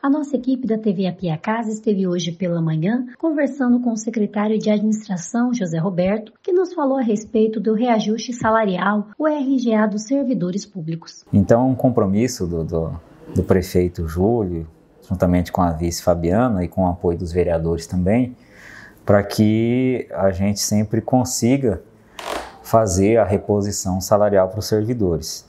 A nossa equipe da TV Casa esteve hoje pela manhã conversando com o secretário de Administração, José Roberto, que nos falou a respeito do reajuste salarial, o RGA dos servidores públicos. Então, é um compromisso do, do, do prefeito Júlio, juntamente com a vice Fabiana e com o apoio dos vereadores também, para que a gente sempre consiga fazer a reposição salarial para os servidores.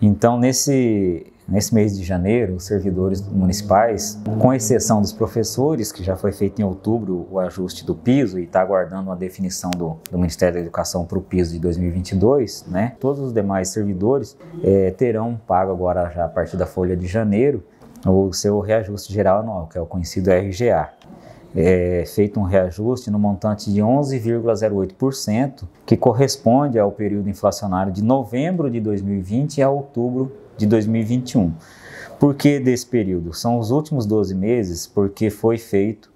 Então, nesse Nesse mês de janeiro, os servidores municipais, com exceção dos professores, que já foi feito em outubro o ajuste do piso e está aguardando uma definição do, do Ministério da Educação para o piso de 2022, né? Todos os demais servidores é, terão pago agora já a partir da folha de janeiro o seu reajuste geral anual, que é o conhecido RGA. É feito um reajuste no montante de 11,08%, que corresponde ao período inflacionário de novembro de 2020 a outubro de 2021. Por que desse período? São os últimos 12 meses, porque foi feito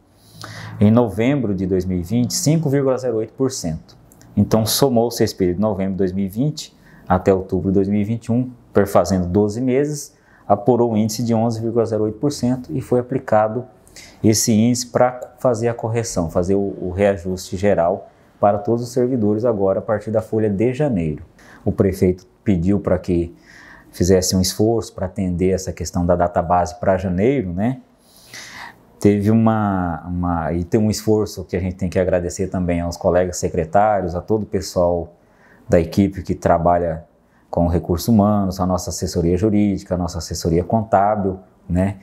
em novembro de 2020 5,08%. Então somou-se esse período de novembro de 2020 até outubro de 2021, perfazendo 12 meses, apurou um índice de 11,08% e foi aplicado esse índice para fazer a correção, fazer o reajuste geral para todos os servidores agora a partir da folha de janeiro. O prefeito pediu para que fizesse um esforço para atender essa questão da data-base para janeiro, né? Teve uma, uma, e tem um esforço que a gente tem que agradecer também aos colegas secretários, a todo o pessoal da equipe que trabalha com recursos humanos, a nossa assessoria jurídica, a nossa assessoria contábil, né?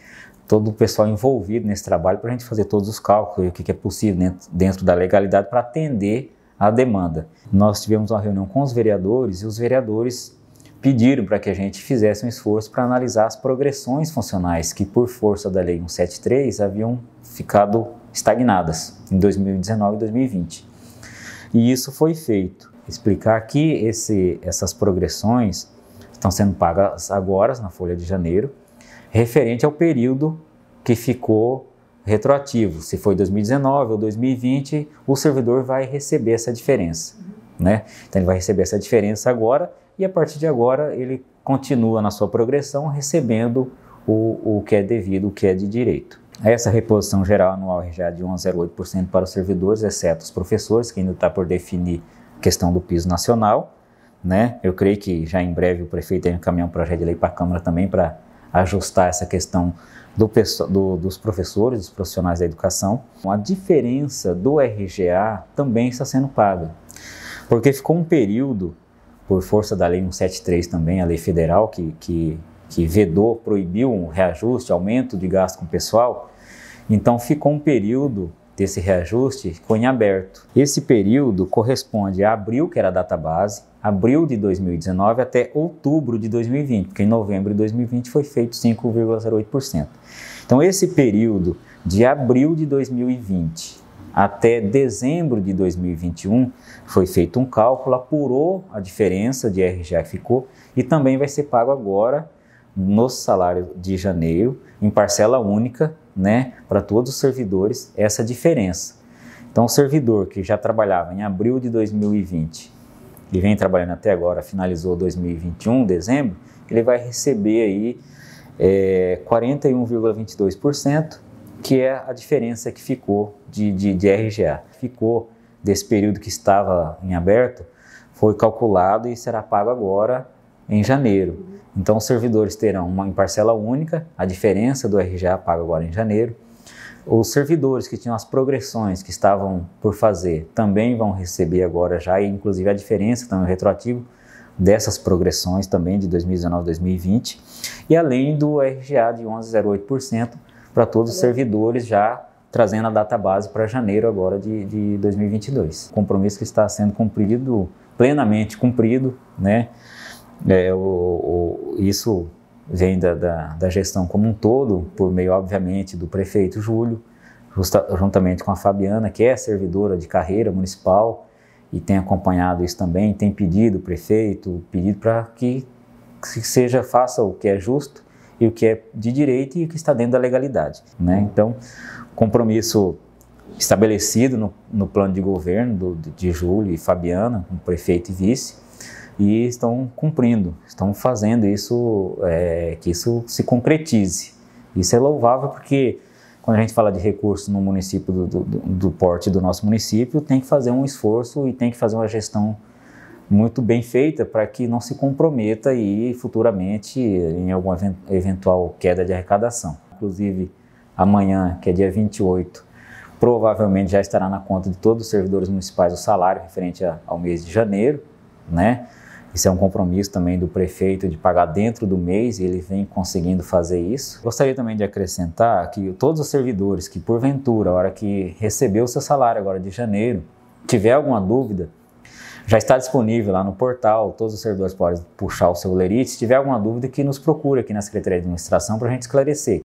Todo o pessoal envolvido nesse trabalho para a gente fazer todos os cálculos e o que, que é possível dentro, dentro da legalidade para atender a demanda. Nós tivemos uma reunião com os vereadores e os vereadores pediram para que a gente fizesse um esforço para analisar as progressões funcionais que, por força da Lei 173, haviam ficado estagnadas em 2019 e 2020. E isso foi feito. Explicar que esse, essas progressões estão sendo pagas agora, na folha de janeiro, referente ao período que ficou retroativo. Se foi 2019 ou 2020, o servidor vai receber essa diferença. Né? Então ele vai receber essa diferença agora e a partir de agora ele continua na sua progressão recebendo o, o que é devido, o que é de direito. Essa reposição geral anual é já de 1,08% para os servidores, exceto os professores, que ainda está por definir a questão do piso nacional. Né? Eu creio que já em breve o prefeito vai encaminhar um projeto de lei para a Câmara também para ajustar essa questão do, do, dos professores, dos profissionais da educação. A diferença do RGA também está sendo paga, porque ficou um período por força da Lei 173 também, a lei federal, que, que, que vedou, proibiu um reajuste, aumento de gasto com o pessoal. Então ficou um período desse reajuste com em aberto. Esse período corresponde a abril, que era a data base, abril de 2019 até outubro de 2020, porque em novembro de 2020 foi feito 5,08%. Então esse período de abril de 2020 até dezembro de 2021 foi feito um cálculo, apurou a diferença de RGA ficou e também vai ser pago agora no salário de janeiro, em parcela única, né, para todos os servidores, essa diferença. Então, o servidor que já trabalhava em abril de 2020 e vem trabalhando até agora, finalizou 2021, dezembro, ele vai receber aí é, eh, 41,22% que é a diferença que ficou de, de, de RGA. Ficou desse período que estava em aberto, foi calculado e será pago agora em janeiro. Então, os servidores terão uma em parcela única, a diferença do RGA pago agora em janeiro. Os servidores que tinham as progressões que estavam por fazer também vão receber agora já, e inclusive a diferença também retroativo dessas progressões também de 2019 2020, e além do RGA de 11,08% para todos os servidores já trazendo a data base para janeiro agora de, de 2022. Compromisso que está sendo cumprido, plenamente cumprido, né? É, o, o, isso vem da, da, da, gestão como um todo, por meio, obviamente, do prefeito Júlio, justa, juntamente com a Fabiana, que é servidora de carreira municipal e tem acompanhado isso também, tem pedido o prefeito, pedido para que, que seja, faça o que é justo, e o que é de direito e o que está dentro da legalidade. Né? Então, compromisso estabelecido no, no plano de governo do, de Júlio e Fabiana, como prefeito e vice, e estão cumprindo, estão fazendo isso, é, que isso se concretize. Isso é louvável porque quando a gente fala de recursos no município do, do, do porte do nosso município, tem que fazer um esforço e tem que fazer uma gestão muito bem feita para que não se comprometa aí futuramente em alguma eventual queda de arrecadação. Inclusive, amanhã, que é dia 28, provavelmente já estará na conta de todos os servidores municipais o salário referente ao mês de janeiro, né? Isso é um compromisso também do prefeito de pagar dentro do mês e ele vem conseguindo fazer isso. Gostaria também de acrescentar que todos os servidores que, porventura, a hora que recebeu o seu salário agora de janeiro, tiver alguma dúvida, já está disponível lá no portal, todos os servidores podem puxar o seu lerite. Se tiver alguma dúvida, que nos procure aqui na Secretaria de Administração para a gente esclarecer.